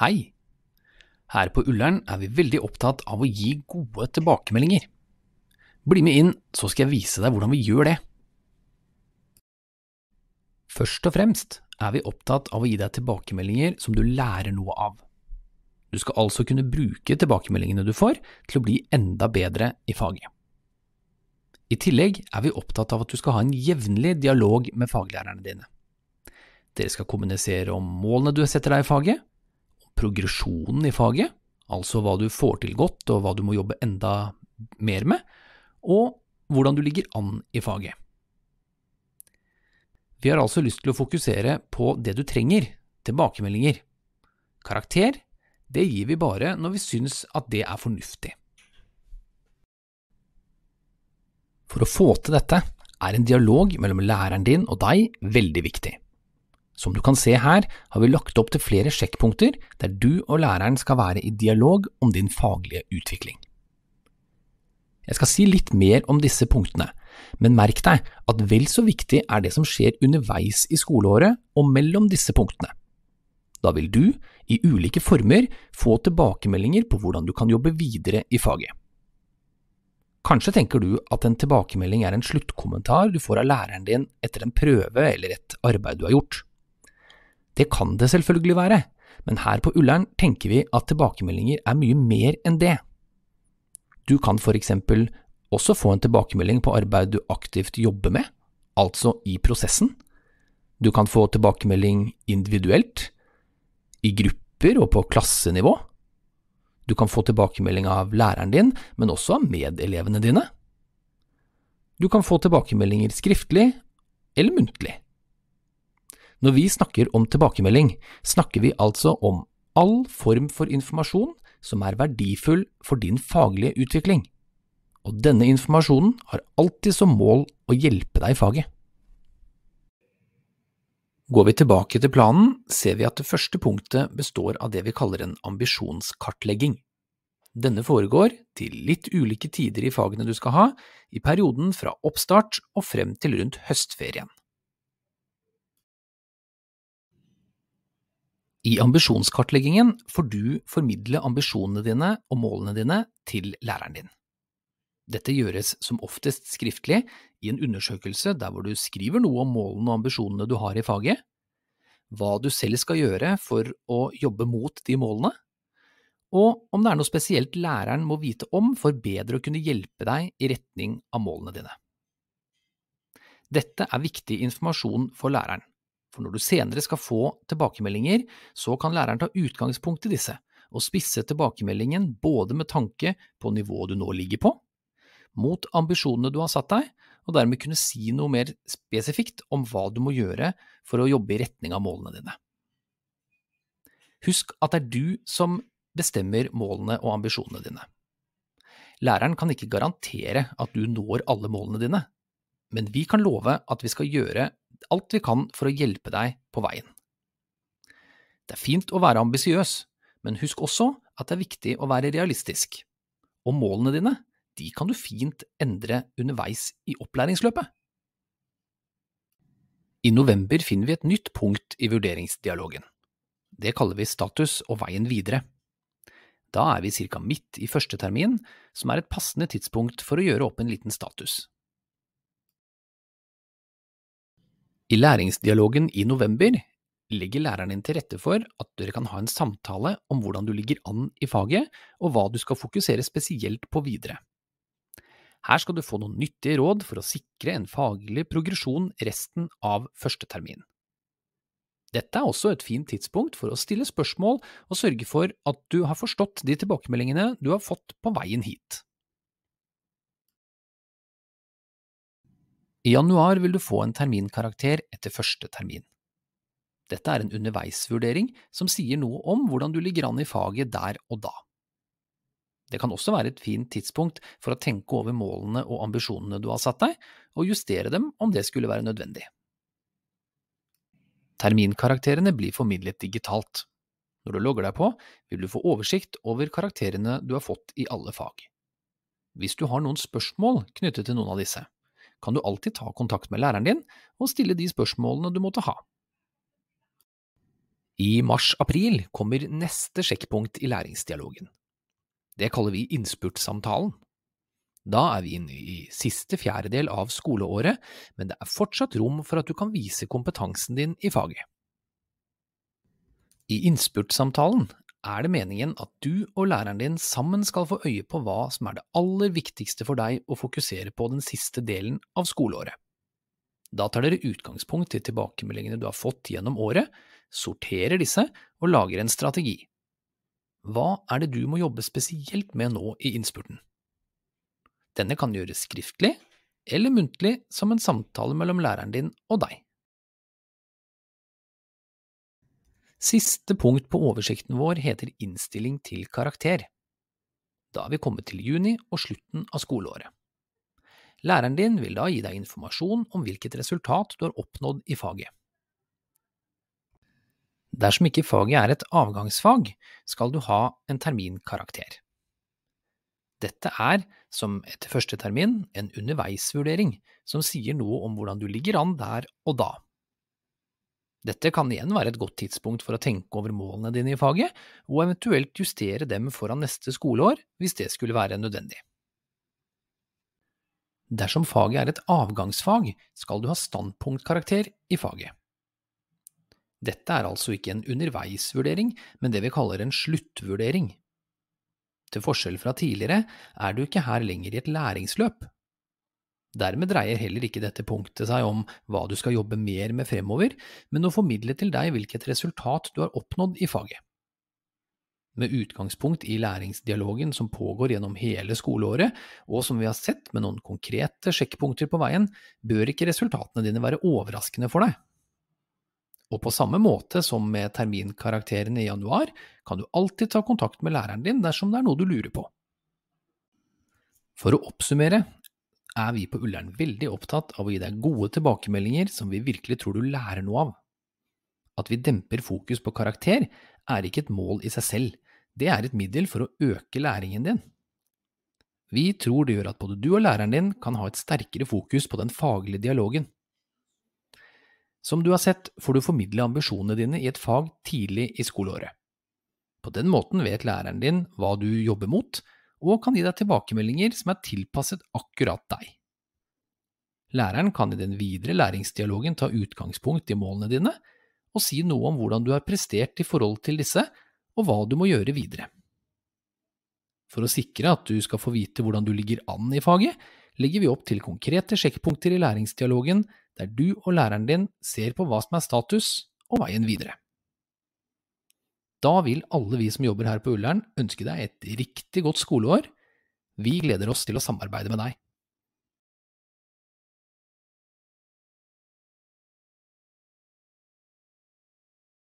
Hei! Her på Ullern er vi veldig opptatt av å gi gode tilbakemeldinger. Bli med inn, så skal jeg vise deg hvordan vi gjør det. Først og fremst er vi opptatt av å gi deg tilbakemeldinger som du lærer noe av. Du skal altså kunne bruke tilbakemeldingene du får, til å bli enda bedre i faget. I tillegg er vi opptatt av at du skal ha en jevnlig dialog med faglærerne dine. Dere skal kommunisere om målene du setter deg i faget, progresjonen i faget, altså hva du får til godt og hva du må jobbe enda mer med, og hvordan du ligger an i faget. Vi har altså lyst til å fokusere på det du trenger, tilbakemeldinger. Karakter, det gir vi bare når vi syns at det er fornuftig. For å få til dette er en dialog mellom læreren din og deg veldig viktig. Som du kan se her, har vi lagt opp til flere sjekkpunkter der du og læreren skal være i dialog om din faglige utvikling. Jeg skal si litt mer om disse punktene, men merk deg at vel så viktig er det som skjer underveis i skoleåret og mellom disse punktene. Da vil du, i ulike former, få tilbakemeldinger på hvordan du kan jobbe videre i faget. Kanskje tenker du at en tilbakemelding er en sluttkommentar du får av læreren din etter en prøve eller et arbeid du har gjort. Det kan det selvfølgelig være, men her på Ullern tenker vi at tilbakemeldinger er mye mer enn det. Du kan for eksempel også få en tilbakemelding på arbeid du aktivt jobber med, altså i prosessen. Du kan få tilbakemelding individuelt, i grupper og på klassenivå. Du kan få tilbakemelding av læreren din, men også av medelevene dine. Du kan få tilbakemeldinger skriftlig eller muntlig. Når vi snakker om tilbakemelding, snakker vi altså om all form for informasjon som er verdifull for din faglige utvikling. Og denne informasjonen har alltid som mål å hjelpe deg i faget. Går vi tilbake til planen, ser vi at det første punktet består av det vi kaller en ambisjonskartlegging. Denne foregår til litt ulike tider i fagene du skal ha, i perioden fra oppstart og frem til rundt høstferien. I ambisjonskartleggingen får du formidle ambisjonene dine og målene dine til læreren din. Dette gjøres som oftest skriftlig i en undersøkelse der hvor du skriver noe om målene og ambisjonene du har i faget, hva du selv skal gjøre for å jobbe mot de målene, og om det er noe spesielt læreren må vite om for bedre å kunne hjelpe deg i retning av målene dine. Dette er viktig informasjon for læreren, for når du senere skal få tilbakemeldinger, så kan læreren ta utgangspunkt i disse, og spisse tilbakemeldingen både med tanke på nivået du nå ligger på, mot ambisjonene du har satt deg, og dermed kunne si noe mer spesifikt om hva du må gjøre for å jobbe i retning av målene dine. Husk at det er du som bestemmer målene og ambisjonene dine. Læreren kan ikke garantere at du når alle målene dine, men vi kan love at vi skal gjøre alt vi kan for å hjelpe deg på veien. Det er fint å være ambisiøs, men husk også at det er viktig å være realistisk. Og målene dine, de kan du fint endre underveis i opplæringsløpet. I november finner vi et nytt punkt i vurderingsdialogen. Det kaller vi status og veien videre. Da er vi ca. midt i første termin, som er et passende tidspunkt for å gjøre opp en liten status. I læringsdialogen i november legger læreren din til rette for at dere kan ha en samtale om hvordan du ligger an i faget, og hva du skal fokusere spesielt på videre. Her skal du få noen nyttige råd for å sikre en faglig progresjon resten av første termin. Dette er også et fint tidspunkt for å stille spørsmål og sørge for at du har forstått de tilbakemeldingene du har fått på veien hit. I januar vil du få en terminkarakter etter første termin. Dette er en underveisvurdering som sier noe om hvordan du ligger an i faget der og da. Det kan også være et fint tidspunkt for å tenke over målene og ambisjonene du har satt deg, og justere dem om det skulle være nødvendig. Terminkarakterene blir formidlet digitalt. Når du logger deg på, vil du få oversikt over karakterene du har fått i alle fag. Hvis du har noen spørsmål knyttet til noen av disse, kan du alltid ta kontakt med læreren din og stille de spørsmålene du måtte ha. I mars-april kommer neste sjekkpunkt i læringsdialogen. Det kaller vi innspurtsamtalen. Da er vi inne i siste fjerdedel av skoleåret, men det er fortsatt rom for at du kan vise kompetansen din i faget. I innspurtsamtalen er det meningen at du og læreren din sammen skal få øye på hva som er det aller viktigste for deg å fokusere på den siste delen av skoleåret. Da tar dere utgangspunkt i tilbakemeldingene du har fått gjennom året, sorterer disse og lager en strategi. Hva er det du må jobbe spesielt med nå i innspurten? Denne kan gjøres skriftlig eller muntlig som en samtale mellom læreren din og deg. Siste punkt på oversikten vår heter Innstilling til karakter. Da er vi kommet til juni og slutten av skoleåret. Læreren din vil da gi deg informasjon om hvilket resultat du har oppnådd i faget. Dersom ikke faget er et avgangsfag, skal du ha en terminkarakter. Dette er, som etter første termin, en underveisvurdering som sier noe om hvordan du ligger an der og da. Dette kan igjen være et godt tidspunkt for å tenke over målene dine i faget, og eventuelt justere dem foran neste skoleår hvis det skulle være nødvendig. Dersom faget er et avgangsfag, skal du ha standpunktkarakter i faget. Dette er altså ikke en underveisvurdering, men det vi kaller en sluttvurdering. Til forskjell fra tidligere er du ikke her lenger i et læringsløp, Dermed dreier heller ikke dette punktet seg om hva du skal jobbe mer med fremover, men å formidle til deg hvilket resultat du har oppnådd i faget. Med utgangspunkt i læringsdialogen som pågår gjennom hele skoleåret, og som vi har sett med noen konkrete sjekkpunkter på veien, bør ikke resultatene dine være overraskende for deg. Og på samme måte som med terminkarakterene i januar, kan du alltid ta kontakt med læreren din dersom det er noe du lurer på. For å oppsummere er vi på Ullern veldig opptatt av å gi deg gode tilbakemeldinger som vi virkelig tror du lærer noe av. At vi demper fokus på karakter, er ikke et mål i seg selv, det er et middel for å øke læringen din. Vi tror det gjør at både du og læreren din kan ha et sterkere fokus på den faglige dialogen. Som du har sett, får du formidle ambisjonene dine i et fag tidlig i skoleåret. På den måten vet læreren din hva du jobber mot, og kan gi deg tilbakemeldinger som er tilpasset akkurat deg. Læreren kan i den videre læringsdialogen ta utgangspunkt i målene dine, og si noe om hvordan du har prestert i forhold til disse, og hva du må gjøre videre. For å sikre at du skal få vite hvordan du ligger an i faget, legger vi opp til konkrete sjekkpunkter i læringsdialogen der du og læreren din ser på hva som er status og veien videre. Da vil alle vi som jobber her på Ullern, ønske deg et riktig godt skoleår. Vi gleder oss til å samarbeide med deg.